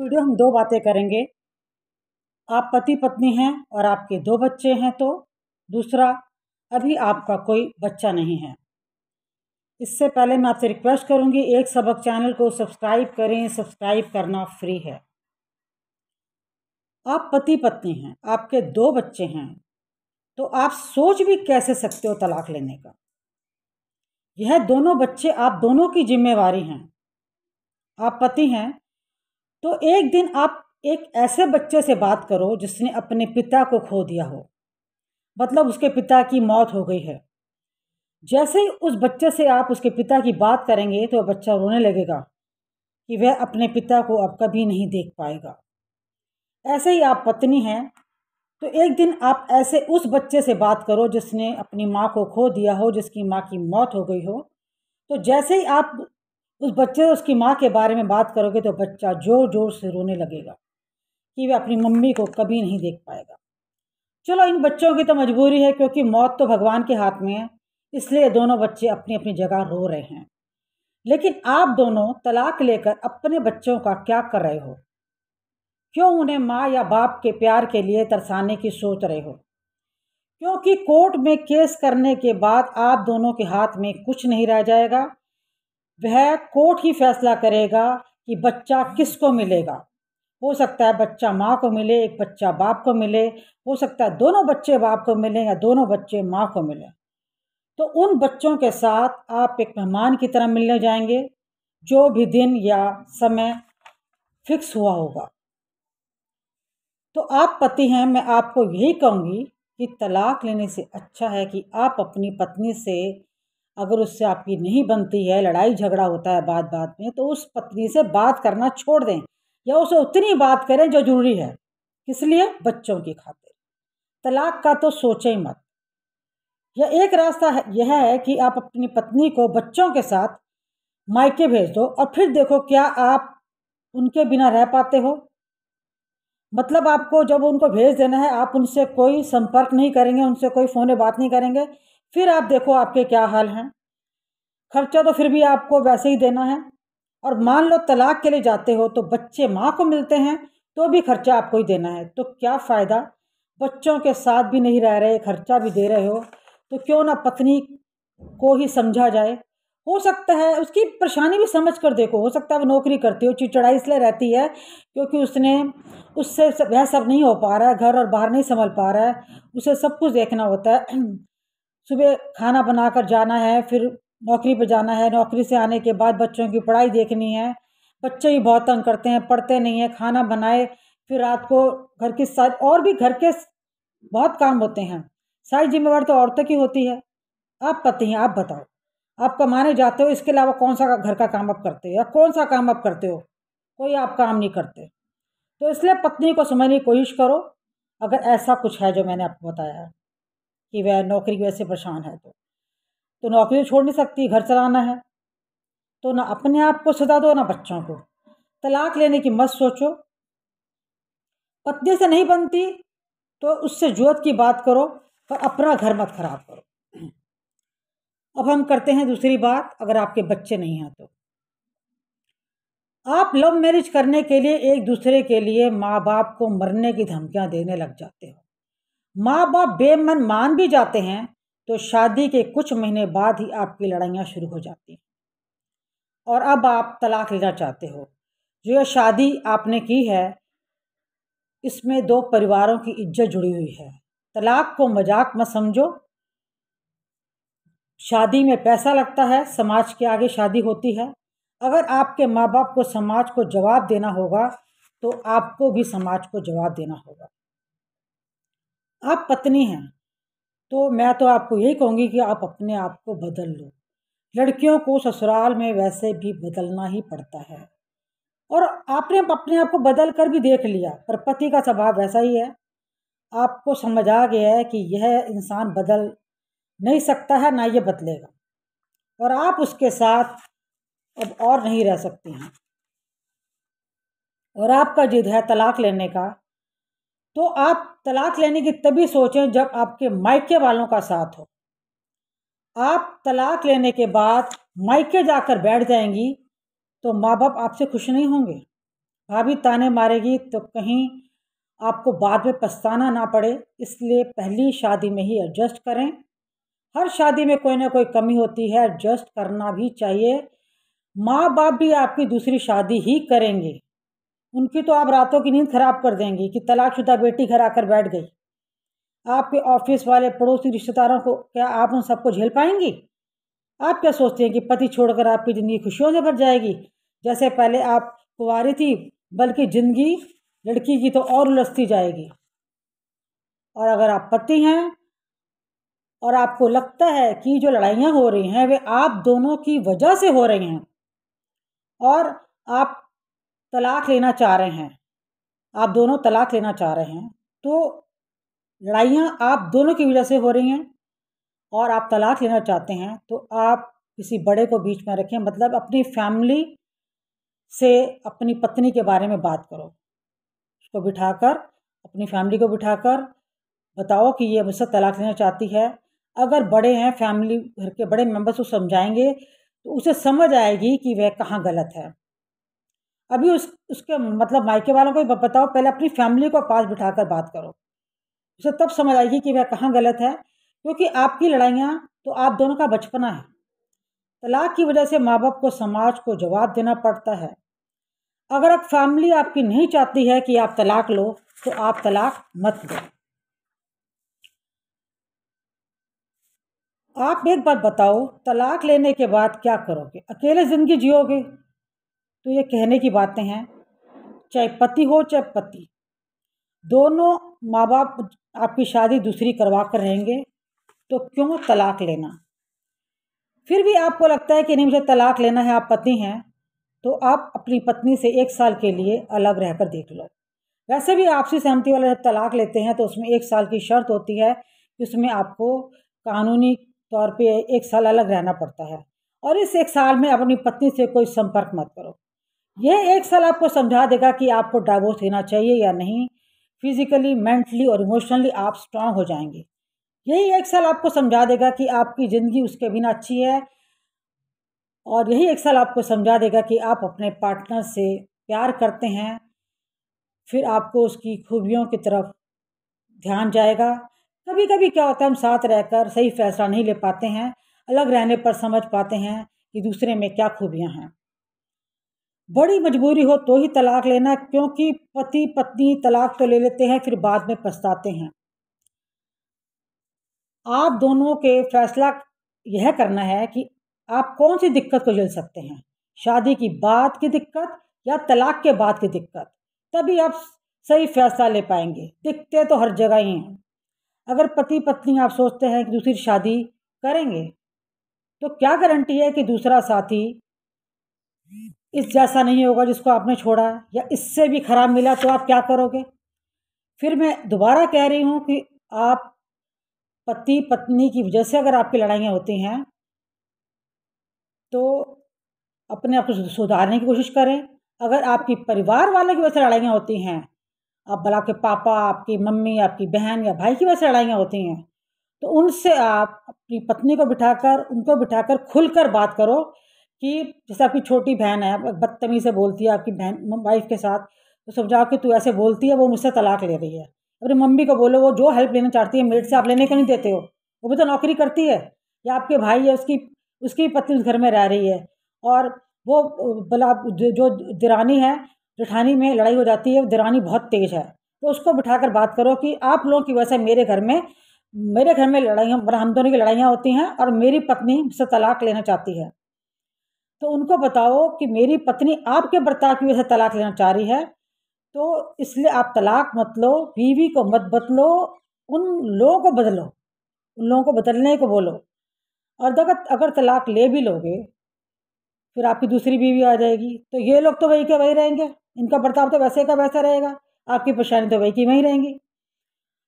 video हम दो बातें करेंगे आप पति पत्नी हैं और आपके दो बच्चे हैं तो दूसरा अभी आपका कोई बच्चा नहीं है इससे पहले मैं आपसे रिक्वेस्ट करूंगी एक सबक चैनल को सब्सक्राइब करें सब्सक्राइब करना फ्री है आप पति पत्नी हैं आपके दो बच्चे हैं तो आप सोच भी कैसे सकते हो तलाक लेने का यह दोनों बच्चे आप दोनों की जिम्मेवारी हैं आप पति हैं तो एक दिन आप एक ऐसे बच्चे से बात करो जिसने अपने पिता को खो दिया हो मतलब उसके पिता की मौत हो गई है जैसे ही उस बच्चे से आप उसके पिता की बात करेंगे तो बच्चा रोने लगेगा कि वह अपने पिता को अब कभी नहीं देख पाएगा ऐसे ही आप पत्नी हैं तो एक दिन आप ऐसे उस बच्चे से बात करो जिसने अपनी माँ को खो दिया हो जिसकी माँ की मौत हो गई हो तो जैसे ही आप उस बच्चे और उसकी माँ के बारे में बात करोगे तो बच्चा ज़ोर ज़ोर से रोने लगेगा कि वह अपनी मम्मी को कभी नहीं देख पाएगा चलो इन बच्चों की तो मजबूरी है क्योंकि मौत तो भगवान के हाथ में है इसलिए दोनों बच्चे अपनी अपनी जगह रो रहे हैं लेकिन आप दोनों तलाक लेकर अपने बच्चों का क्या कर रहे हो क्यों उन्हें माँ या बाप के प्यार के लिए तरसाने की सोच रहे हो क्योंकि कोर्ट में केस करने के बाद आप दोनों के हाथ में कुछ नहीं रह जाएगा वह कोर्ट ही फैसला करेगा कि बच्चा किसको मिलेगा हो सकता है बच्चा माँ को मिले एक बच्चा बाप को मिले हो सकता है दोनों बच्चे बाप को मिलें या दोनों बच्चे माँ को मिलें तो उन बच्चों के साथ आप एक मेहमान की तरह मिलने जाएंगे जो भी दिन या समय फिक्स हुआ होगा तो आप पति हैं मैं आपको यही कहूँगी कि तलाक लेने से अच्छा है कि आप अपनी पत्नी से अगर उससे आपकी नहीं बनती है लड़ाई झगड़ा होता है बात बात में तो उस पत्नी से बात करना छोड़ दें या उसे उतनी बात करें जो जरूरी है किस लिए बच्चों की खातिर तलाक का तो सोचें मत यह एक रास्ता यह है कि आप अपनी पत्नी को बच्चों के साथ मायके भेज दो और फिर देखो क्या आप उनके बिना रह पाते हो मतलब आपको जब उनको भेज देना है आप उनसे कोई संपर्क नहीं करेंगे उनसे कोई फ़ोन बात नहीं करेंगे फिर आप देखो आपके क्या हाल हैं खर्चा तो फिर भी आपको वैसे ही देना है और मान लो तलाक के लिए जाते हो तो बच्चे माँ को मिलते हैं तो भी खर्चा आपको ही देना है तो क्या फ़ायदा बच्चों के साथ भी नहीं रह रहे खर्चा भी दे रहे हो तो क्यों ना पत्नी को ही समझा जाए हो सकता है उसकी परेशानी भी समझ कर देखो हो सकता है वो नौकरी करती हो चिड़चिड़ाई इसलिए रहती है क्योंकि उसने उससे वह सब नहीं हो पा रहा है घर और बाहर नहीं संभल पा रहा है उसे सब कुछ देखना होता है सुबह खाना बनाकर जाना है फिर नौकरी पर जाना है नौकरी से आने के बाद बच्चों की पढ़ाई देखनी है बच्चे ही बहुत तंग करते हैं पढ़ते नहीं हैं खाना बनाए फिर रात को घर की साथ और भी घर के बहुत काम होते हैं सारी जिम्मेवारी तो औरतों की होती है आप पति हैं आप बताओ आप कमाने जाते हो इसके अलावा कौन सा घर का काम आप करते हो या कौन सा काम आप करते हो कोई आप काम नहीं करते तो इसलिए पत्नी को समझने की कोशिश करो अगर ऐसा कुछ है जो मैंने आपको बताया है कि वह नौकरी की वजह से परेशान है तो तो नौकरी तो छोड़ नहीं सकती घर चलाना है तो ना अपने आप को सजा दो ना बच्चों को तलाक लेने की मत सोचो पत्नी से नहीं बनती तो उससे जुअत की बात करो पर अपना घर मत खराब करो अब हम करते हैं दूसरी बात अगर आपके बच्चे नहीं हैं तो आप लव मैरिज करने के लिए एक दूसरे के लिए माँ बाप को मरने की धमकियाँ देने लग जाते हो माँ बाप बेमन मान भी जाते हैं तो शादी के कुछ महीने बाद ही आपकी लड़ाइयाँ शुरू हो जाती हैं और अब आप तलाक लेना चाहते हो जो यह शादी आपने की है इसमें दो परिवारों की इज्जत जुड़ी हुई है तलाक को मजाक मत समझो शादी में पैसा लगता है समाज के आगे शादी होती है अगर आपके माँ बाप को समाज को जवाब देना होगा तो आपको भी समाज को जवाब देना होगा आप पत्नी हैं तो मैं तो आपको यही कहूँगी कि आप अपने आप को बदल लो लड़कियों को ससुराल में वैसे भी बदलना ही पड़ता है और आपने अपने आप को बदल कर भी देख लिया पर पति का स्वभाव वैसा ही है आपको समझ आ गया है कि यह इंसान बदल नहीं सकता है ना ये बदलेगा और आप उसके साथ अब और नहीं रह सकती हैं और आपका जिद है तलाक लेने का तो आप तलाक लेने की तभी सोचें जब आपके मायके वालों का साथ हो आप तलाक लेने के बाद मायके जाकर बैठ जाएंगी तो माँ बाप आपसे खुश नहीं होंगे भाभी ताने मारेगी तो कहीं आपको बाद में पछताना ना पड़े इसलिए पहली शादी में ही एडजस्ट करें हर शादी में कोई ना कोई कमी होती है एडजस्ट करना भी चाहिए माँ बाप भी आपकी दूसरी शादी ही करेंगे उनकी तो आप रातों की नींद खराब कर देंगी कि तलाकशुदा बेटी घर आकर बैठ गई आपके ऑफिस वाले पड़ोसी रिश्तेदारों को क्या आप उन सबको झेल पाएंगी आप क्या सोचते हैं कि पति छोड़कर आपकी ज़िंदगी खुशियों से भर जाएगी जैसे पहले आप कुंवारी थी बल्कि ज़िंदगी लड़की की तो और उलझती जाएगी और अगर आप पति हैं और आपको लगता है कि जो लड़ाइयाँ हो रही हैं वे आप दोनों की वजह से हो रही हैं और आप तलाक लेना चाह रहे हैं आप दोनों तलाक लेना चाह रहे हैं तो लड़ाइयाँ आप दोनों की वजह से हो रही हैं और आप तलाक लेना चाहते हैं तो आप किसी बड़े को बीच में रखें मतलब अपनी फैमिली से अपनी पत्नी के बारे में बात करो उसको बिठाकर अपनी फैमिली को बिठाकर बताओ कि ये मुझसे तलाक लेना चाहती है अगर बड़े हैं फैमिली घर के बड़े मेम्बर्स को समझाएंगे तो उसे समझ आएगी कि वह कहाँ गलत है अभी उस उसके मतलब मायके वालों को बताओ पहले अपनी फैमिली को पास बिठा कर बात करो उसे तब समझ आएगी कि वह कहाँ गलत है क्योंकि आपकी लड़ाइयाँ तो आप दोनों का बचपना है तलाक की वजह से माँ बाप को समाज को जवाब देना पड़ता है अगर आप फैमिली आपकी नहीं चाहती है कि आप तलाक लो तो आप तलाक मत लो आप एक बात बताओ तलाक लेने के बाद क्या करोगे अकेले ज़िंदगी जियोगे तो ये कहने की बातें हैं चाहे पति हो चाहे पति दोनों माँ बाप आपकी शादी दूसरी करवा कर रहेंगे तो क्यों तलाक लेना फिर भी आपको लगता है कि नहीं मुझे तलाक लेना है आप पति हैं तो आप अपनी पत्नी से एक साल के लिए अलग रहकर देख लो वैसे भी आपसी सहमति वाले जब तलाक लेते हैं तो उसमें एक साल की शर्त होती है कि उसमें आपको कानूनी तौर पे एक साल अलग रहना पड़ता है और इस एक साल में अपनी पत्नी से कोई संपर्क मत करो ये एक साल आपको समझा देगा कि आपको डाइवोर्स लेना चाहिए या नहीं फिजिकली मेंटली और इमोशनली आप स्ट्रांग हो जाएंगे यही एक साल आपको समझा देगा कि आपकी ज़िंदगी उसके बिना अच्छी है और यही एक साल आपको समझा देगा कि आप अपने पार्टनर से प्यार करते हैं फिर आपको उसकी खूबियों की तरफ ध्यान जाएगा कभी कभी क्या होता है हम साथ रहकर सही फैसला नहीं ले पाते हैं अलग रहने पर समझ पाते हैं कि दूसरे में क्या खूबियाँ हैं बड़ी मजबूरी हो तो ही तलाक लेना क्योंकि पति पत्नी तलाक तो ले लेते हैं फिर बाद में पछताते हैं आप दोनों के फैसला यह करना है कि आप कौन सी दिक्कत को झेल सकते हैं शादी की बात की दिक्कत या तलाक के बाद की दिक्कत तभी आप सही फैसला ले पाएंगे दिखते तो हर जगह ही हैं अगर पति पत्नी आप सोचते हैं कि दूसरी शादी करेंगे तो क्या गारंटी है कि दूसरा साथी इस जैसा नहीं होगा जिसको आपने छोड़ा या इससे भी ख़राब मिला तो आप क्या करोगे फिर मैं दोबारा कह रही हूँ कि आप पति पत्नी की वजह से अगर आपकी लड़ाइयाँ होती हैं तो अपने आप को सुधारने की कोशिश करें अगर आपकी परिवार वालों की वजह से लड़ाइयाँ होती हैं आप भला आपके पापा आपकी मम्मी आपकी बहन या भाई की वजह से लड़ाइयाँ होती हैं तो उनसे आप अपनी पत्नी को बिठाकर उनको बिठाकर खुलकर बात करो कि जैसे आपकी छोटी बहन है बदतमीज़ी से बोलती है आपकी बहन वाइफ के साथ तो समझाओ कि तू ऐसे बोलती है वो मुझसे तलाक ले रही है अपनी मम्मी को बोलो वो जो हेल्प लेना चाहती है मेड से आप लेने को नहीं देते हो वो भी तो नौकरी करती है या आपके भाई है उसकी उसकी पत्नी उस घर में रह रही है और वो बला जो दिरानी है जेठानी में लड़ाई हो जाती है दिरानी बहुत तेज़ है तो उसको बिठा कर बात करो कि आप लोगों की वजह से मेरे घर में मेरे घर में लड़ाइयाँ हम दोनों की लड़ाइयाँ होती हैं और मेरी पत्नी मुझसे तलाक लेना चाहती है तो उनको बताओ कि मेरी पत्नी आपके बर्ताव की वजह से तलाक लेना चाह रही है तो इसलिए आप तलाक मत लो बीवी को मत बदलो उन लोगों को बदलो उन लोगों को बदलने को बोलो और अगर अगर तलाक ले भी लोगे फिर आपकी दूसरी बीवी आ जाएगी तो ये लोग तो वही के वही रहेंगे इनका बर्ताव तो वैसे का वैसा रहेगा आपकी परेशानी तो वही की वहीं रहेंगी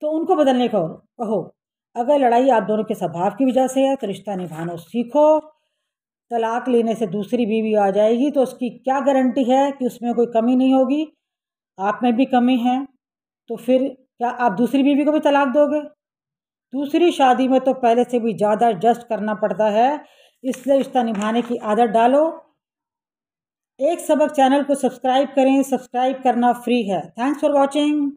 तो उनको बदलने को कहो अगर लड़ाई आप दोनों के स्वभाव की वजह से है तो रिश्ता निभाना सीखो तलाक लेने से दूसरी बीवी आ जाएगी तो उसकी क्या गारंटी है कि उसमें कोई कमी नहीं होगी आप में भी कमी है तो फिर क्या आप दूसरी बीवी को भी तलाक दोगे दूसरी शादी में तो पहले से भी ज़्यादा एडजस्ट करना पड़ता है इसलिए रिश्ता निभाने की आदत डालो एक सबक चैनल को सब्सक्राइब करें सब्सक्राइब करना फ्री है थैंक्स फॉर वॉचिंग